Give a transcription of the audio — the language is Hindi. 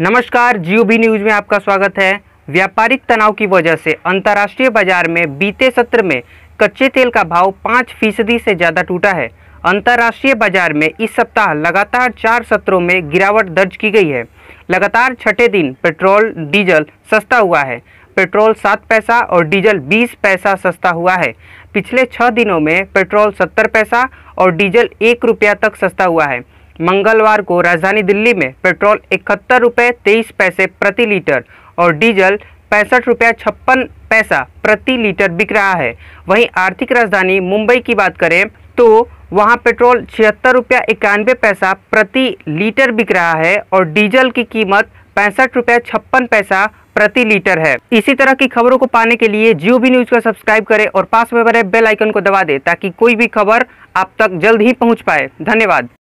नमस्कार जियो बी न्यूज़ में आपका स्वागत है व्यापारिक तनाव की वजह से अंतर्राष्ट्रीय बाजार में बीते सत्र में कच्चे तेल का भाव पाँच फीसदी से ज़्यादा टूटा है अंतर्राष्ट्रीय बाजार में इस सप्ताह लगातार चार सत्रों में गिरावट दर्ज की गई है लगातार छठे दिन पेट्रोल डीजल सस्ता हुआ है पेट्रोल सात पैसा और डीजल बीस पैसा सस्ता हुआ है पिछले छः दिनों में पेट्रोल सत्तर पैसा और डीजल एक रुपया तक सस्ता हुआ है मंगलवार को राजधानी दिल्ली में पेट्रोल इकहत्तर रुपये तेईस पैसे प्रति लीटर और डीजल पैंसठ रुपया छप्पन पैसा प्रति लीटर बिक रहा है वहीं आर्थिक राजधानी मुंबई की बात करें तो वहां पेट्रोल छिहत्तर रुपया इक्यानवे पैसा प्रति लीटर बिक रहा है और डीजल की कीमत पैंसठ रुपया छप्पन पैसा प्रति लीटर है इसी तरह की खबरों को पाने के लिए जियो भी न्यूज का सब्सक्राइब करें और पास में बने बेल आइकन को दबा दें ताकि कोई भी खबर आप तक जल्द ही पहुंच पाए धन्यवाद